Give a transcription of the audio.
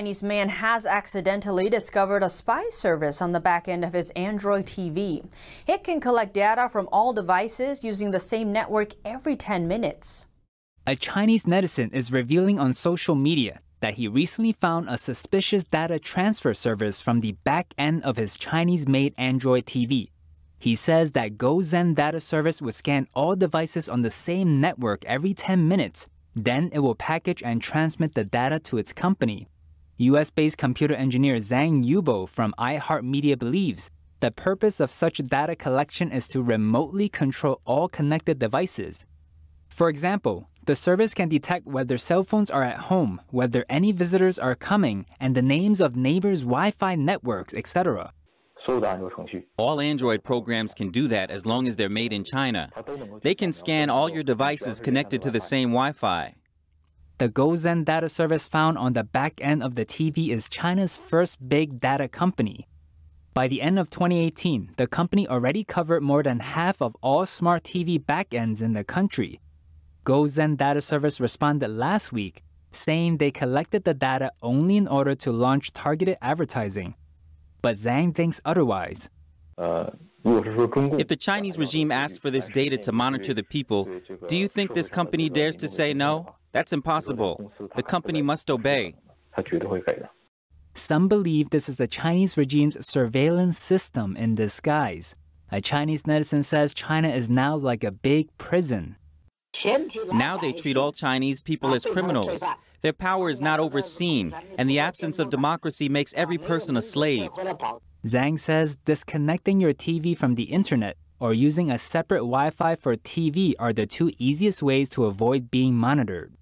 Chinese man has accidentally discovered a spy service on the back end of his Android TV. It can collect data from all devices using the same network every 10 minutes. A Chinese netizen is revealing on social media that he recently found a suspicious data transfer service from the back end of his Chinese-made Android TV. He says that GoZen data service will scan all devices on the same network every 10 minutes then it will package and transmit the data to its company. US based computer engineer Zhang Yubo from iHeartMedia believes the purpose of such data collection is to remotely control all connected devices. For example, the service can detect whether cell phones are at home, whether any visitors are coming, and the names of neighbors' Wi Fi networks, etc. All Android programs can do that as long as they're made in China. They can scan all your devices connected to the same Wi Fi. The Gozen data service found on the back end of the TV is China's first big data company. By the end of 2018, the company already covered more than half of all smart TV backends in the country. Gozen Data Service responded last week, saying they collected the data only in order to launch targeted advertising. But Zhang thinks otherwise. if the Chinese regime asks for this data to monitor the people, do you think this company dares to say no? That's impossible. The company must obey. Some believe this is the Chinese regime's surveillance system in disguise. A Chinese netizen says China is now like a big prison. Now they treat all Chinese people as criminals. Their power is not overseen, and the absence of democracy makes every person a slave. Zhang says disconnecting your TV from the internet or using a separate Wi Fi for TV are the two easiest ways to avoid being monitored.